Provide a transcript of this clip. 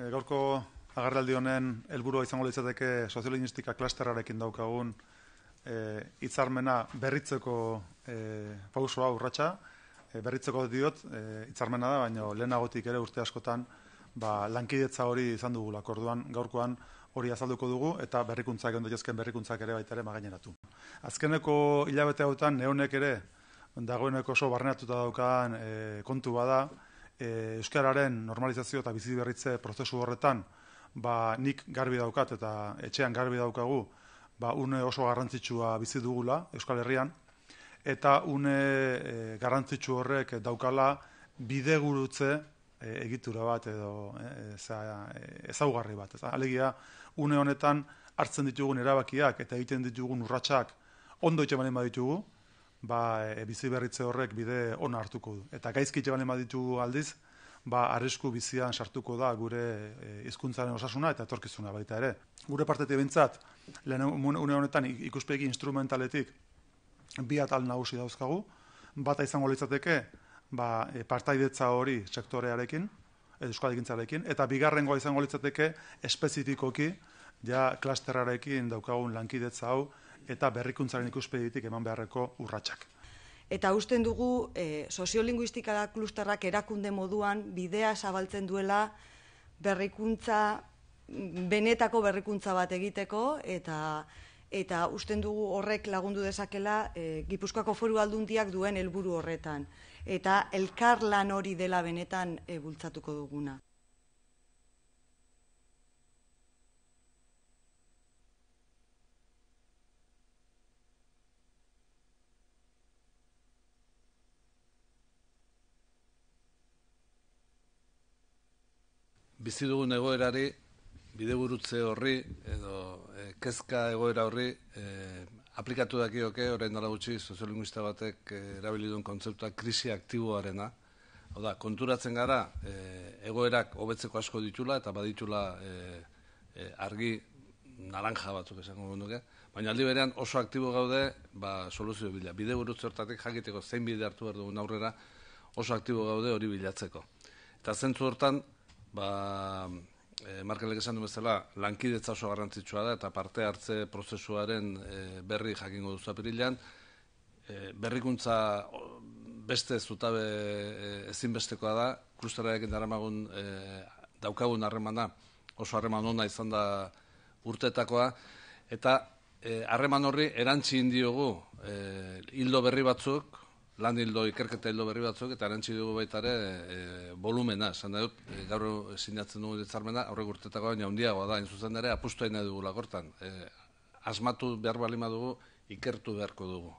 E, eh, gorko agarraldi honen helburua izango litzateke soziolinistika klasterarekin daukagun e, eh, itzarmena berritzeko e, eh, pausua urratxa. berritzeko diot, e, da, baina lehenagotik ere urte askotan ba, lankidetza hori izan dugu lakorduan gaurkoan hori azalduko dugu eta berrikuntzak ondo berrikuntzak ere baita ere magaineratu. Azkeneko hilabete hautan neonek ere dagoeneko oso barrenatuta daukan kontu bada, E, euskararen normalizazio eta bizi berritze prozesu horretan, ba, nik garbi daukat eta etxean garbi daukagu, ba, une oso garrantzitsua bizi dugula Euskal Herrian, eta une e, garrantzitsu horrek daukala bidegurutze e, egitura bat edo e, e, ezaugarri bat. Eta, alegia, une honetan hartzen ditugun erabakiak eta egiten ditugun urratsak ondo itxemanen baditugu, ba, e, bizi berritze horrek bide on hartuko du. Eta gaizki jebalen baditu aldiz, ba, arrisku bizian sartuko da gure e, hizkuntzaren e, osasuna eta etorkizuna baita ere. Gure partetik bintzat, lehen une honetan ikuspegi instrumentaletik bi atal nagusi dauzkagu, bata izango litzateke, ba, e, partaidetza hori sektorearekin, euskal egintzarekin, eta bigarrengoa izango litzateke espezifikoki, ja, klasterarekin daukagun lankidetza hau, eta berrikuntzaren ikuspeditik eman beharreko urratsak. Eta usten dugu e, soziolinguistika da klusterrak erakunde moduan bidea zabaltzen duela berrikuntza benetako berrikuntza bat egiteko eta eta usten dugu horrek lagundu dezakela e, eh, Gipuzkoako Foru Aldundiak duen helburu horretan eta elkarlan hori dela benetan e, bultzatuko duguna. bizi dugun egoerari bideburutze horri edo eh, kezka egoera horri e, aplikatu dakioke orain dela gutxi soziolinguista batek eh, erabili duen kontzeptua krisi aktiboarena hau da konturatzen gara egoerak hobetzeko asko ditula eta baditula argi naranja batzuk esango genuke baina aldi berean oso aktibo gaude ba soluzio bila bideburutze hortatik jakiteko zein bide hartu behar dugun aurrera oso aktibo gaude hori bilatzeko eta zentzu hortan ba, e, Markelek esan du bezala, lankidetza oso garrantzitsua da, eta parte hartze prozesuaren eh, berri jakingo duzu apirilean, eh, berrikuntza beste zutabe ezinbestekoa da, klusterarek indaramagun e, daukagun harremana, oso harreman hona izan da urtetakoa, eta harreman e, horri erantzi indiogu hildo berri batzuk, lan hildo, ikerketa hildo berri batzuk, eta erantzi dugu baita ere e, volumena, esan dut, e, gaur sinatzen dugu ditzarmena, aurre gurtetako baina handiagoa da, inzuzen ere, apustu egin dugu lagortan. E, asmatu behar balima dugu, ikertu beharko dugu.